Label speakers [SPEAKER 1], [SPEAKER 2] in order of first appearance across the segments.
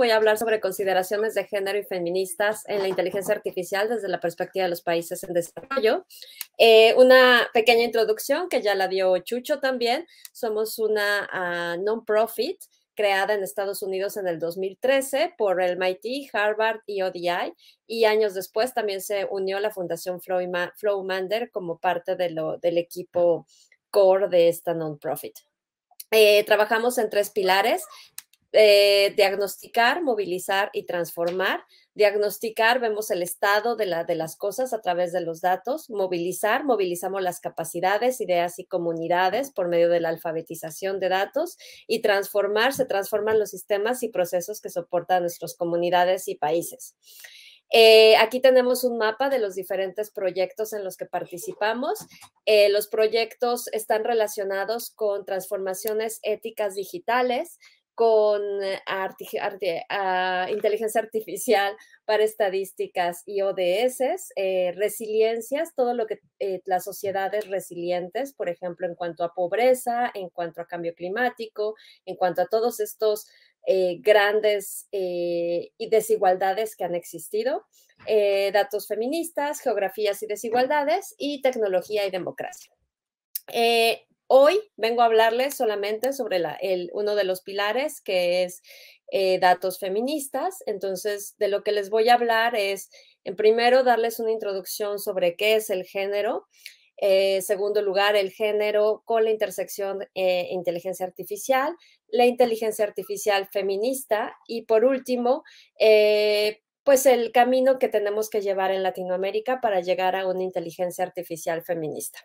[SPEAKER 1] voy a hablar sobre consideraciones de género y feministas en la inteligencia artificial desde la perspectiva de los países en desarrollo. Eh, una pequeña introducción que ya la dio Chucho también. Somos una ah, non-profit creada en Estados Unidos en el 2013 por el MIT, Harvard y ODI, y años después también se unió la Fundación Flowmander como parte de lo, del equipo core de esta non-profit. Eh, trabajamos en tres pilares, eh, diagnosticar, movilizar y transformar. Diagnosticar, vemos el estado de, las cosas a través de los datos. Movilizar, movilizamos las capacidades, ideas y comunidades por medio de la alfabetización de datos. Y transformar, se transforman los sistemas y procesos que soportan nuestras comunidades y países. Eh, aquí tenemos un mapa de los diferentes proyectos en los que participamos. Eh, los proyectos están relacionados con transformaciones éticas digitales, con eh, ah, inteligencia artificial para estadísticas y ODS, eh, resiliencias, todo lo que eh, las sociedades resilientes, por ejemplo, en cuanto a pobreza, en cuanto a cambio climático, en cuanto a todos estos grandes desigualdades que han existido, datos feministas, geografías y desigualdades y tecnología y democracia. Hoy vengo a hablarles solamente sobre el, uno de los pilares que es eh, datos feministas. Entonces, de lo que les voy a hablar es, en primero, darles una introducción sobre qué es el género. en eh, segundo lugar, el género con la intersección eh, inteligencia artificial, la inteligencia artificial feminista y por último, eh, pues el camino que tenemos que llevar en Latinoamérica para llegar a una inteligencia artificial feminista.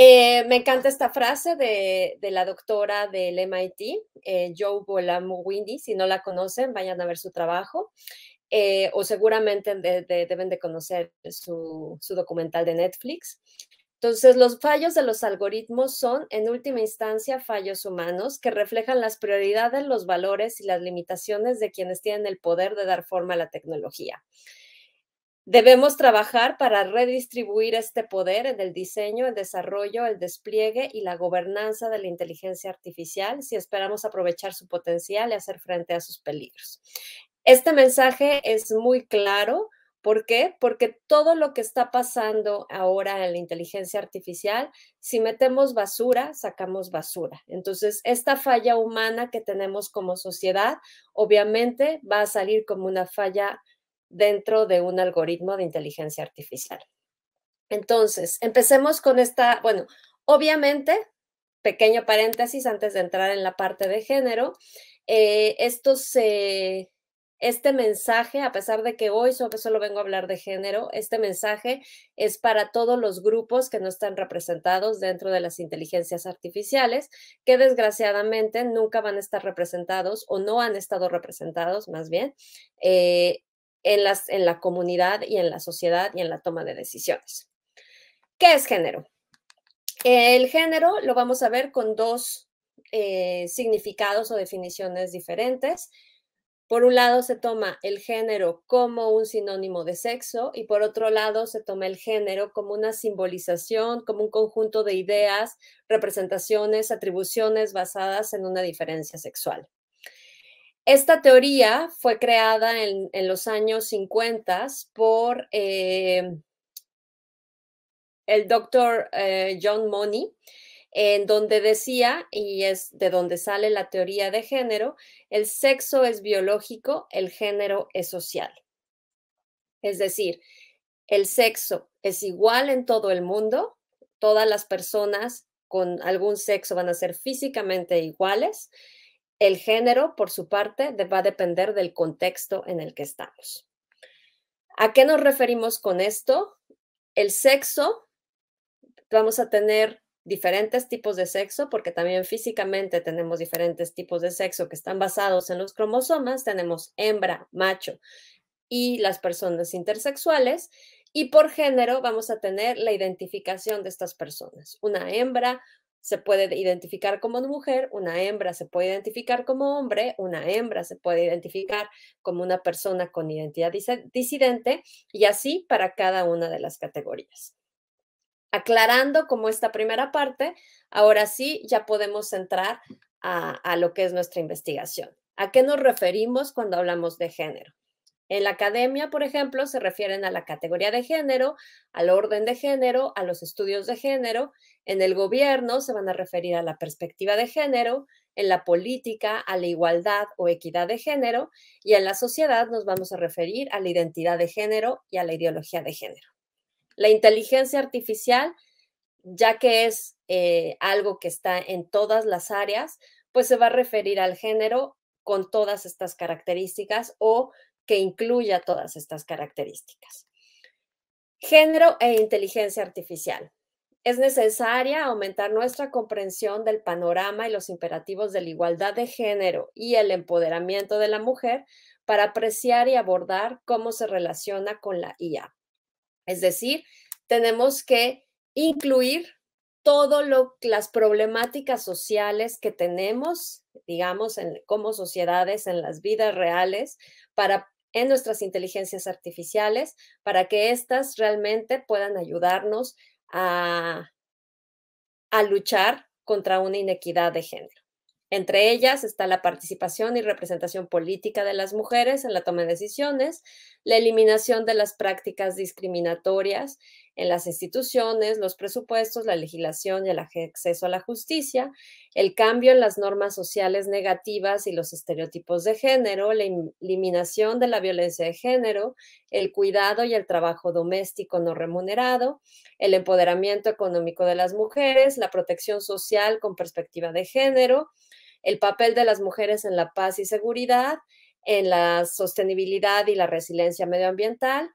[SPEAKER 1] Eh, me encanta esta frase de, la doctora del MIT, eh, Joe windy Si no la conocen, vayan a ver su trabajo. Eh, o seguramente deben de conocer su, su documental de Netflix. Entonces, los fallos de los algoritmos son, en última instancia, fallos humanos que reflejan las prioridades, los valores y las limitaciones de quienes tienen el poder de dar forma a la tecnología. Debemos trabajar para redistribuir este poder en el diseño, el desarrollo, el despliegue y la gobernanza de la inteligencia artificial si esperamos aprovechar su potencial y hacer frente a sus peligros. Este mensaje es muy claro. ¿Por qué? Porque todo lo que está pasando ahora en la inteligencia artificial, si metemos basura, sacamos basura. Entonces, esta falla humana que tenemos como sociedad, obviamente va a salir como una falla dentro de un algoritmo de inteligencia artificial. Entonces, empecemos con esta, bueno, obviamente, pequeño paréntesis antes de entrar en la parte de género, eh, este mensaje, a pesar de que hoy solo vengo a hablar de género, este mensaje es para todos los grupos que no están representados dentro de las inteligencias artificiales, que desgraciadamente nunca van a estar representados o no han estado representados más bien eh, en, en la comunidad y en la sociedad y en la toma de decisiones. ¿Qué es género? El género lo vamos a ver con dos eh, significados o definiciones diferentes. Por un lado se toma el género como un sinónimo de sexo y por otro lado se toma el género como una simbolización, como un conjunto de ideas, representaciones, atribuciones basadas en una diferencia sexual. Esta teoría fue creada en, los años 50 por eh, el doctor eh, John Money, en donde decía, y es de donde sale la teoría de género, el sexo es biológico, el género es social. Es decir, el sexo es igual en todo el mundo, todas las personas con algún sexo van a ser físicamente iguales, el género, por su parte, va a depender del contexto en el que estamos. ¿A qué nos referimos con esto? El sexo, vamos a tener diferentes tipos de sexo, porque también físicamente tenemos diferentes tipos de sexo que están basados en los cromosomas, tenemos hembra, macho y las personas intersexuales. Y por género vamos a tener la identificación de estas personas, una hembra, se puede identificar como mujer, una hembra se puede identificar como hombre, una hembra se puede identificar como una persona con identidad disidente y así para cada una de las categorías. Aclarando como esta primera parte, ahora sí ya podemos entrar a lo que es nuestra investigación. ¿A qué nos referimos cuando hablamos de género? En la academia, por ejemplo, se refieren a la categoría de género, al orden de género, a los estudios de género. En el gobierno se van a referir a la perspectiva de género, en la política a la igualdad o equidad de género y en la sociedad nos vamos a referir a la identidad de género y a la ideología de género. La inteligencia artificial, ya que es eh, algo que está en todas las áreas, pues se va a referir al género con todas estas características o que incluya todas estas características. Género e inteligencia artificial. Es necesaria aumentar nuestra comprensión del panorama y los imperativos de la igualdad de género y el empoderamiento de la mujer para apreciar y abordar cómo se relaciona con la IA. Es decir, tenemos que incluir todas las problemáticas sociales que tenemos, digamos, en, como sociedades en las vidas reales, para en nuestras inteligencias artificiales para que éstas realmente puedan ayudarnos a, a luchar contra una inequidad de género. Entre ellas está la participación y representación política de las mujeres en la toma de decisiones, la eliminación de las prácticas discriminatorias en las instituciones, los presupuestos, la legislación y el acceso a la justicia, el cambio en las normas sociales negativas y los estereotipos de género, la eliminación de la violencia de género, el cuidado y el trabajo doméstico no remunerado, el empoderamiento económico de las mujeres, la protección social con perspectiva de género, el papel de las mujeres en la paz y seguridad, en la sostenibilidad y la resiliencia medioambiental,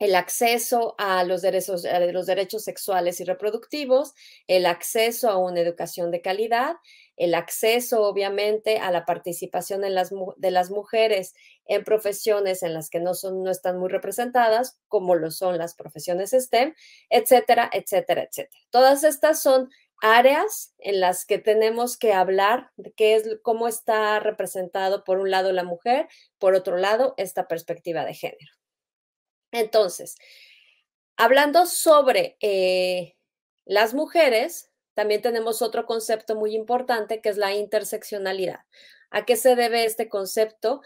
[SPEAKER 1] el acceso a los derechos, eh, sexuales y reproductivos, el acceso a una educación de calidad el acceso, obviamente, a la participación de las mujeres en profesiones en las que no, son, no están muy representadas, como lo son las profesiones STEM, etcétera, etcétera, etcétera. Todas estas son áreas en las que tenemos que hablar de qué es cómo está representado por un lado la mujer, por otro lado esta perspectiva de género. Entonces, hablando sobre eh, las mujeres, también tenemos otro concepto muy importante que es la interseccionalidad. ¿A qué se debe este concepto?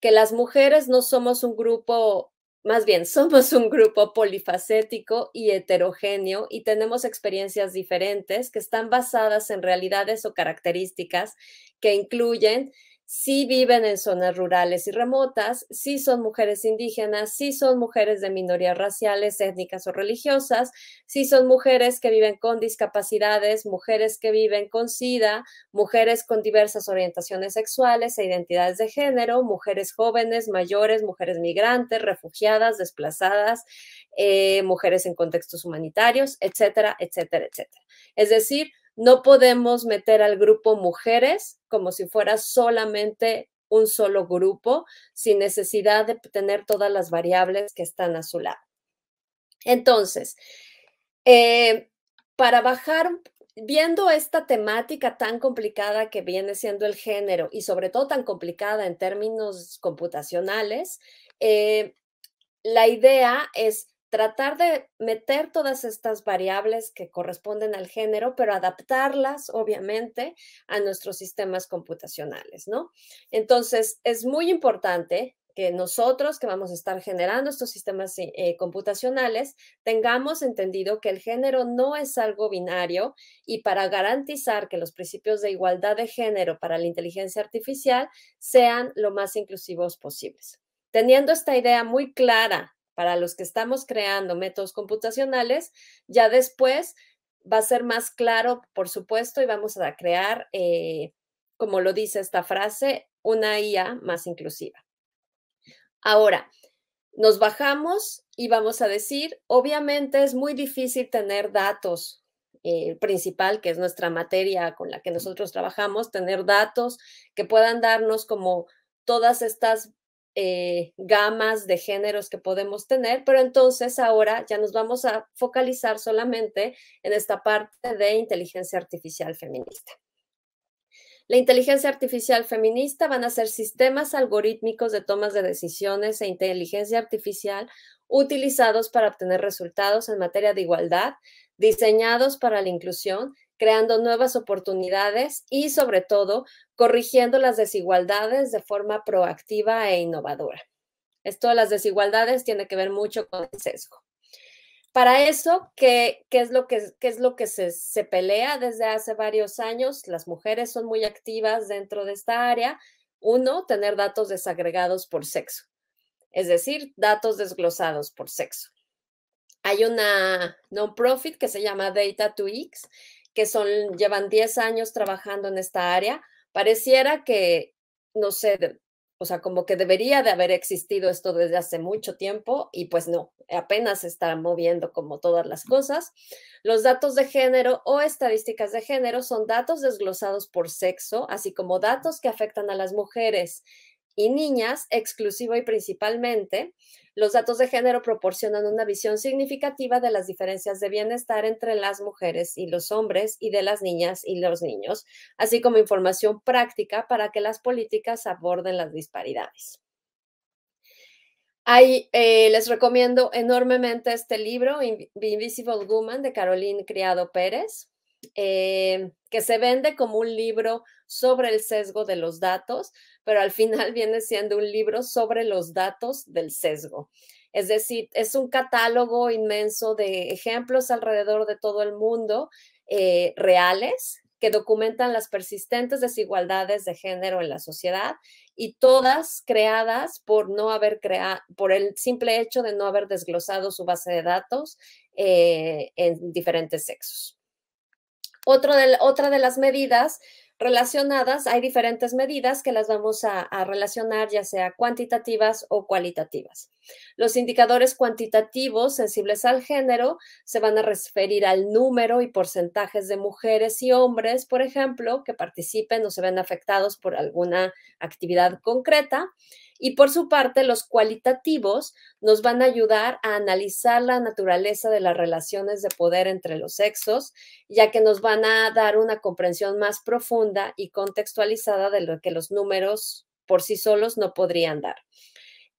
[SPEAKER 1] Que las mujeres no somos un grupo, más bien somos un grupo polifacético y heterogéneo y tenemos experiencias diferentes que están basadas en realidades o características que incluyen si viven en zonas rurales y remotas, si son mujeres indígenas, si son mujeres de minorías raciales, étnicas o religiosas, si son mujeres que viven con discapacidades, mujeres que viven con SIDA, mujeres con diversas orientaciones sexuales e identidades de género, mujeres jóvenes, mayores, mujeres migrantes, refugiadas, desplazadas, eh, mujeres en contextos humanitarios, etcétera, etcétera, etcétera. Es decir, no podemos meter al grupo mujeres como si fuera solamente un solo grupo, sin necesidad de tener todas las variables que están a su lado. Entonces, eh, para bajar, viendo esta temática tan complicada que viene siendo el género y sobre todo tan complicada en términos computacionales, eh, la idea es tratar de meter todas estas variables que corresponden al género, pero adaptarlas, obviamente, a nuestros sistemas computacionales, ¿no? Entonces, es muy importante que nosotros que vamos a estar generando estos sistemas eh, eh, computacionales tengamos entendido que el género no es algo binario y para garantizar que los principios de igualdad de género para la inteligencia artificial sean lo más inclusivos posibles. Teniendo esta idea muy clara para los que estamos creando métodos computacionales, ya después va a ser más claro, por supuesto, y vamos a crear, eh, como lo dice esta frase, una IA más inclusiva. Ahora, nos bajamos y vamos a decir, obviamente es muy difícil tener datos, el eh, principal, que es nuestra materia con la que nosotros trabajamos, tener datos que puedan darnos como todas estas eh, gamas de géneros que podemos tener, pero entonces ahora ya nos vamos a focalizar solamente en esta parte de inteligencia artificial feminista. La inteligencia artificial feminista van a ser sistemas algorítmicos de tomas de decisiones e inteligencia artificial utilizados para obtener resultados en materia de igualdad, diseñados para la inclusión, creando nuevas oportunidades y sobre todo corrigiendo las desigualdades de forma proactiva e innovadora. Esto de las desigualdades tiene que ver mucho con el sesgo. Para eso, ¿qué, es lo que, es lo que se, se pelea desde hace varios años? Las mujeres son muy activas dentro de esta área. Uno, tener datos desagregados por sexo, es decir, datos desglosados por sexo. Hay una non-profit que se llama Data2X, que son, llevan 10 años trabajando en esta área. Pareciera que, no sé, o sea, como que debería de haber existido esto desde hace mucho tiempo y pues no, apenas se está moviendo como todas las cosas. Los datos de género o estadísticas de género son datos desglosados por sexo, así como datos que afectan a las mujeres y niñas, exclusivo y principalmente, los datos de género proporcionan una visión significativa de las diferencias de bienestar entre las mujeres y los hombres y de las niñas y los niños, así como información práctica para que las políticas aborden las disparidades. Ahí, eh, les recomiendo enormemente este libro, Invisible Woman, de Caroline Criado Pérez, eh, que se vende como un libro sobre el sesgo de los datos, pero al final viene siendo un libro sobre los datos del sesgo. Es decir, es un catálogo inmenso de ejemplos alrededor de todo el mundo eh, reales que documentan las persistentes desigualdades de género en la sociedad y todas creadas por no haber por el simple hecho de no haber desglosado su base de datos eh, en diferentes sexos. otra de las medidas relacionadas, hay diferentes medidas que las vamos a, relacionar, ya sea cuantitativas o cualitativas. Los indicadores cuantitativos sensibles al género se van a referir al número y porcentajes de mujeres y hombres, por ejemplo, que participen o se ven afectados por alguna actividad concreta. Y por su parte, los cualitativos nos van a ayudar a analizar la naturaleza de las relaciones de poder entre los sexos, ya que nos van a dar una comprensión más profunda y contextualizada de lo que los números por sí solos no podrían dar.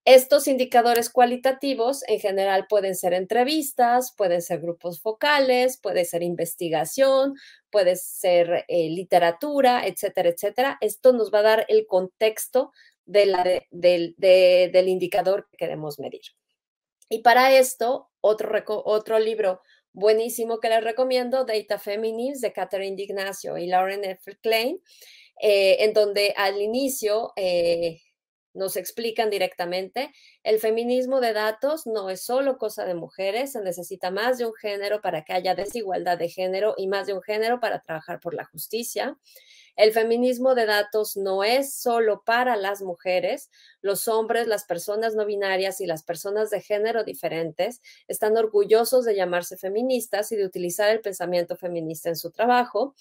[SPEAKER 1] Estos indicadores cualitativos en general pueden ser entrevistas, pueden ser grupos focales, puede ser investigación, puede ser eh, literatura, etcétera, etcétera. Esto nos va a dar el contexto la, del indicador que queremos medir. Y para esto, otro, otro libro buenísimo que les recomiendo, Data Feminines, de Catherine D'Ignacio y Lauren F. Klein, eh, en donde al inicio eh, nos explican directamente, el feminismo de datos no es solo cosa de mujeres, se necesita más de un género para que haya desigualdad de género y más de un género para trabajar por la justicia. El feminismo de datos no es solo para las mujeres. Los hombres, las personas no binarias y las personas de género diferentes están orgullosos de llamarse feministas y de utilizar el pensamiento feminista en su trabajo.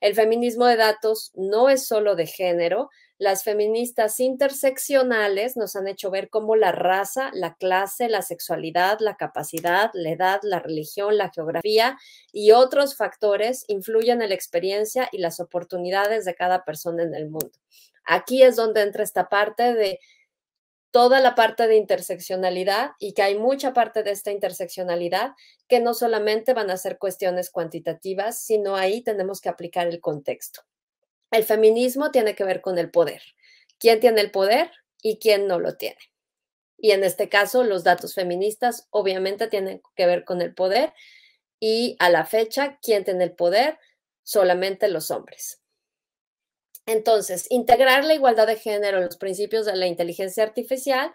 [SPEAKER 1] El feminismo de datos no es solo de género las feministas interseccionales nos han hecho ver cómo la raza, la clase, la sexualidad, la capacidad, la edad, la religión, la geografía y otros factores influyen en la experiencia y las oportunidades de cada persona en el mundo. Aquí es donde entra esta parte de toda la parte de interseccionalidad y que hay mucha parte de esta interseccionalidad que no solamente van a ser cuestiones cuantitativas, sino ahí tenemos que aplicar el contexto el feminismo tiene que ver con el poder. ¿Quién tiene el poder y quién no lo tiene? Y en este caso, los datos feministas obviamente tienen que ver con el poder y a la fecha, ¿quién tiene el poder? Solamente los hombres. Entonces, integrar la igualdad de género en los principios de la inteligencia artificial,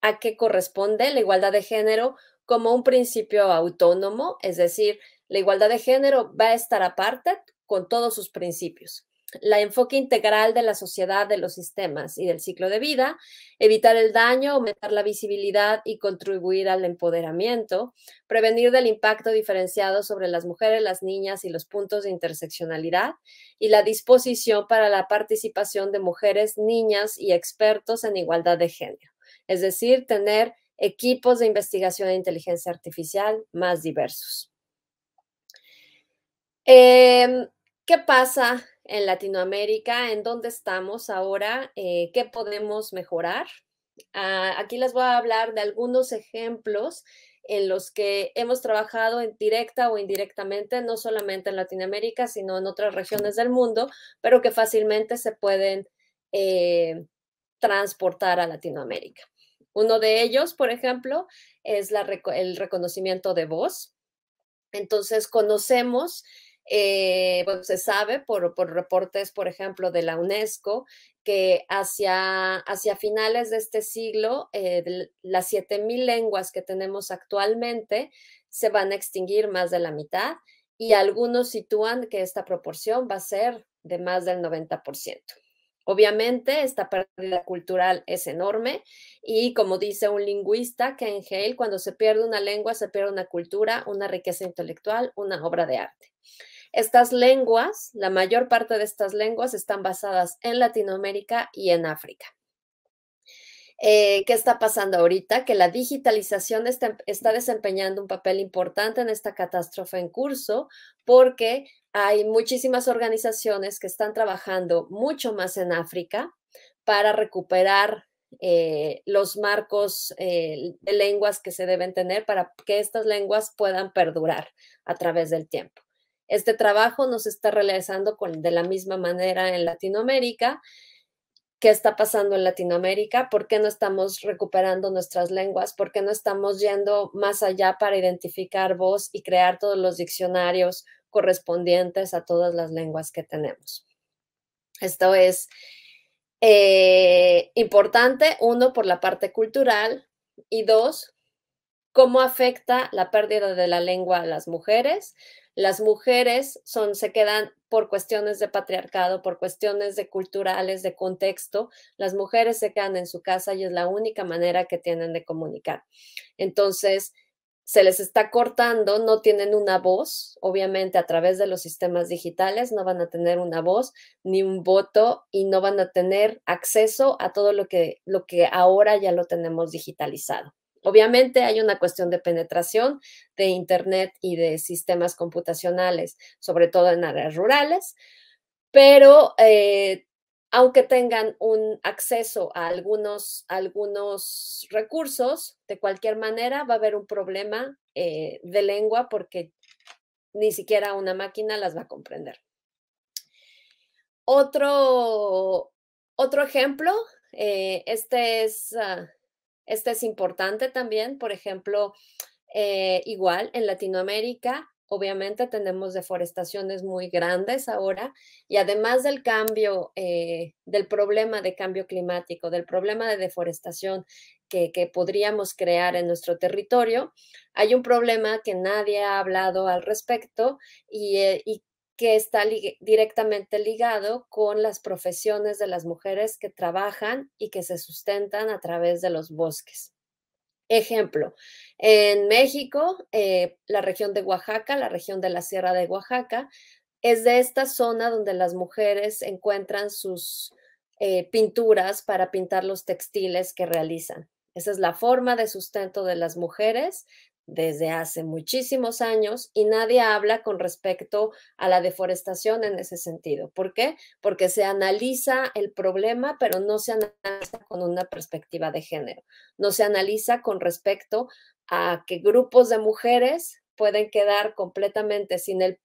[SPEAKER 1] ¿a qué corresponde la igualdad de género como un principio autónomo? Es decir, la igualdad de género va a estar aparte con todos sus principios. La enfoque integral de la sociedad, de los sistemas y del ciclo de vida, evitar el daño, aumentar la visibilidad y contribuir al empoderamiento, prevenir del impacto diferenciado sobre las mujeres, las niñas y los puntos de interseccionalidad, y la disposición para la participación de mujeres, niñas y expertos en igualdad de género, es decir, tener equipos de investigación e inteligencia artificial más diversos. Em, ¿Qué pasa en Latinoamérica? ¿En dónde estamos ahora? Eh, ¿Qué podemos mejorar? Ah, aquí les voy a hablar de algunos ejemplos en los que hemos trabajado en directa o indirectamente, no solamente en Latinoamérica, sino en otras regiones del mundo, pero que fácilmente se pueden eh, transportar a Latinoamérica. Uno de ellos, por ejemplo, es el reconocimiento de voz. Entonces, conocemos eh, pues, se sabe por, por, reportes, por ejemplo, de la UNESCO, que hacia, hacia finales de este siglo, eh, las 7.000 lenguas que tenemos actualmente se van a extinguir más de la mitad y algunos sitúan que esta proporción va a ser de más del 90%. Obviamente, esta pérdida cultural es enorme y como dice un lingüista, que en Hale, cuando se pierde una lengua, se pierde una cultura, una riqueza intelectual, una obra de arte. Estas lenguas, la mayor parte de estas lenguas están basadas en Latinoamérica y en África. Eh, ¿Qué está pasando ahorita? Que la digitalización está, desempeñando un papel importante en esta catástrofe en curso porque hay muchísimas organizaciones que están trabajando mucho más en África para recuperar eh, los marcos eh, de lenguas que se deben tener para que estas lenguas puedan perdurar a través del tiempo. Este trabajo nos está realizando con, de la misma manera en Latinoamérica. ¿Qué está pasando en Latinoamérica? ¿Por qué no estamos recuperando nuestras lenguas? ¿Por qué no estamos yendo más allá para identificar voz y crear todos los diccionarios correspondientes a todas las lenguas que tenemos? Esto es eh, importante, uno, por la parte cultural y dos, cómo afecta la pérdida de la lengua a las mujeres, las mujeres se quedan por cuestiones de patriarcado, por cuestiones de culturales, de contexto, las mujeres se quedan en su casa y es la única manera que tienen de comunicar. Entonces, se les está cortando, no tienen una voz, obviamente a través de los sistemas digitales no van a tener una voz ni un voto y no van a tener acceso a todo lo que, lo que ahora ya lo tenemos digitalizado. Obviamente hay una cuestión de penetración de Internet y de sistemas computacionales, sobre todo en áreas rurales, pero eh, aunque tengan un acceso a algunos, algunos recursos, de cualquier manera va a haber un problema eh, de lengua porque ni siquiera una máquina las va a comprender. Otro, otro ejemplo, eh, este es ah, este es importante también, por ejemplo, eh, igual en Latinoamérica, obviamente tenemos deforestaciones muy grandes ahora y además del cambio, eh, del problema de cambio climático, del problema de deforestación que, podríamos crear en nuestro territorio, hay un problema que nadie ha hablado al respecto y, eh, y que está directamente ligado con las profesiones de las mujeres que trabajan y que se sustentan a través de los bosques. Ejemplo, en México, eh, la región de Oaxaca, la región de la Sierra de Oaxaca, es de esta zona donde las mujeres encuentran sus eh, pinturas para pintar los textiles que realizan. Esa es la forma de sustento de las mujeres desde hace muchísimos años y nadie habla con respecto a la deforestación en ese sentido. ¿Por qué? Porque se analiza el problema, pero no se analiza con una perspectiva de género. No se analiza con respecto a que grupos de mujeres pueden quedar completamente sin el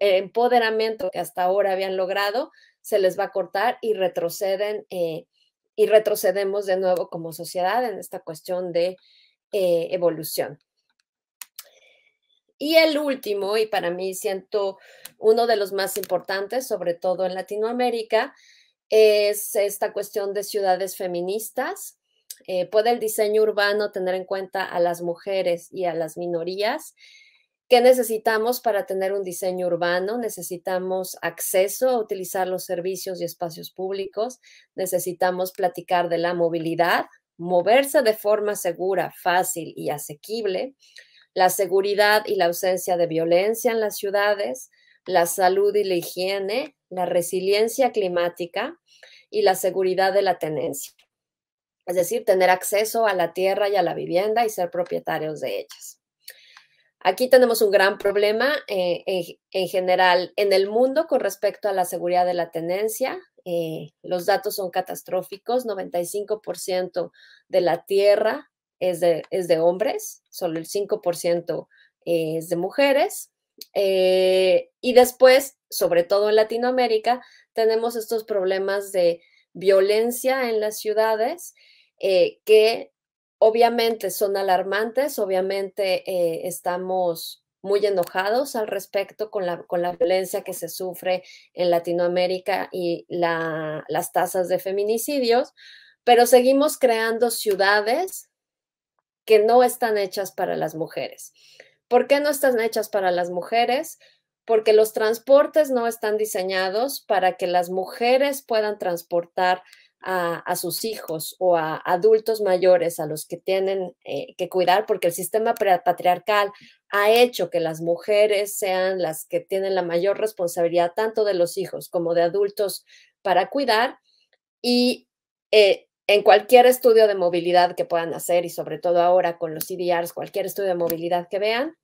[SPEAKER 1] empoderamiento que hasta ahora habían logrado, se les va a cortar y retroceden eh, y retrocedemos de nuevo como sociedad en esta cuestión de eh, evolución. Y el último, y para mí siento uno de los más importantes, sobre todo en Latinoamérica, es esta cuestión de ciudades feministas. Eh, ¿Puede el diseño urbano tener en cuenta a las mujeres y a las minorías? ¿Qué necesitamos para tener un diseño urbano? Necesitamos acceso a utilizar los servicios y espacios públicos. Necesitamos platicar de la movilidad, moverse de forma segura, fácil y asequible la seguridad y la ausencia de violencia en las ciudades, la salud y la higiene, la resiliencia climática y la seguridad de la tenencia. Es decir, tener acceso a la tierra y a la vivienda y ser propietarios de ellas. Aquí tenemos un gran problema eh, en, general en el mundo con respecto a la seguridad de la tenencia. Eh, los datos son catastróficos, 95% de la tierra es de, hombres, solo el 5% es de mujeres. Eh, y después, sobre todo en Latinoamérica, tenemos estos problemas de violencia en las ciudades eh, que obviamente son alarmantes, obviamente eh, estamos muy enojados al respecto con la, violencia que se sufre en Latinoamérica y las tasas de feminicidios, pero seguimos creando ciudades que no están hechas para las mujeres. ¿Por qué no están hechas para las mujeres? Porque los transportes no están diseñados para que las mujeres puedan transportar a, sus hijos o a adultos mayores a los que tienen eh, que cuidar, porque el sistema patriarcal ha hecho que las mujeres sean las que tienen la mayor responsabilidad tanto de los hijos como de adultos para cuidar. Y eh, en cualquier estudio de movilidad que puedan hacer y sobre todo ahora con los CDRs, cualquier estudio de movilidad que vean,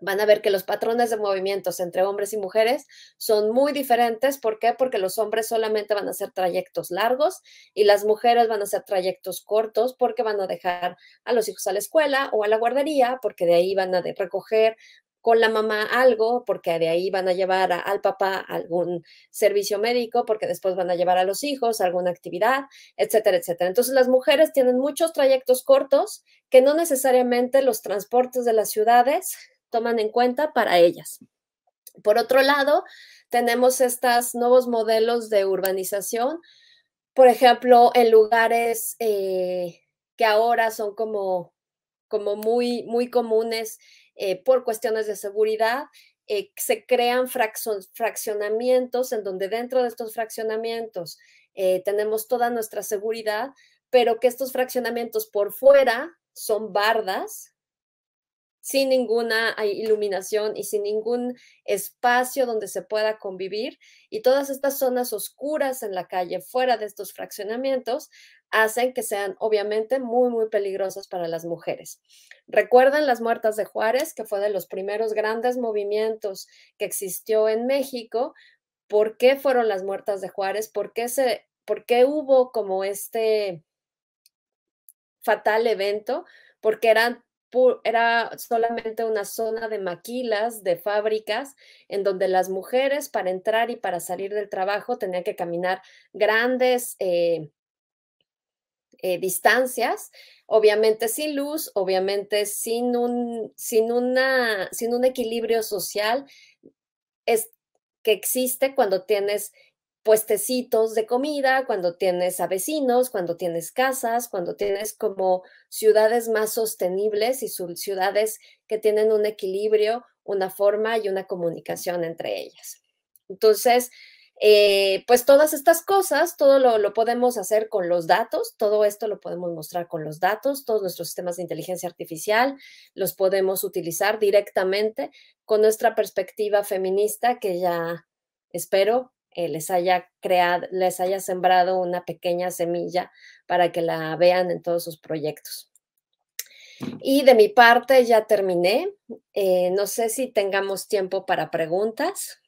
[SPEAKER 1] van a ver que los patrones de movimientos entre hombres y mujeres son muy diferentes. ¿Por qué? Porque los hombres solamente van a hacer trayectos largos y las mujeres van a hacer trayectos cortos porque van a dejar a los hijos a la escuela o a la guardería, porque de ahí van a recoger con la mamá algo, porque de ahí van a llevar al papá algún servicio médico, porque después van a llevar a los hijos alguna actividad, etcétera, etcétera. Entonces las mujeres tienen muchos trayectos cortos que no necesariamente los transportes de las ciudades toman en cuenta para ellas. Por otro lado, tenemos estos nuevos modelos de urbanización, por ejemplo, en lugares eh, que ahora son como, como muy, muy comunes eh, por cuestiones de seguridad, eh, se crean fraccionamientos en donde dentro de estos fraccionamientos eh, tenemos toda nuestra seguridad, pero que estos fraccionamientos por fuera son bardas sin ninguna ah, iluminación y sin ningún espacio donde se pueda convivir. Y todas estas zonas oscuras en la calle, fuera de estos fraccionamientos, hacen que sean obviamente muy, muy peligrosas para las mujeres. Recuerden las muertas de Juárez, que fue de los primeros grandes movimientos que existió en México. ¿Por qué fueron las muertas de Juárez? ¿Por qué, se, por qué hubo como este fatal evento? Porque eran era solamente una zona de maquilas, de fábricas, en donde las mujeres para entrar y para salir del trabajo tenían que caminar grandes eh, eh, distancias, obviamente sin luz, obviamente sin un, sin una, sin un equilibrio social que existe cuando tienes puestecitos de comida, cuando tienes a vecinos, cuando tienes casas, cuando tienes como ciudades más sostenibles y ciudades que tienen un equilibrio, una forma y una comunicación entre ellas. Entonces, eh, pues todas estas cosas, todo lo, lo, podemos hacer con los datos, todo esto lo podemos mostrar con los datos, todos nuestros sistemas de inteligencia artificial los podemos utilizar directamente con nuestra perspectiva feminista que ya espero eh, les, haya creado, les haya sembrado una pequeña semilla para que la vean en todos sus proyectos. Y de mi parte ya terminé. Eh, no sé si tengamos tiempo para preguntas.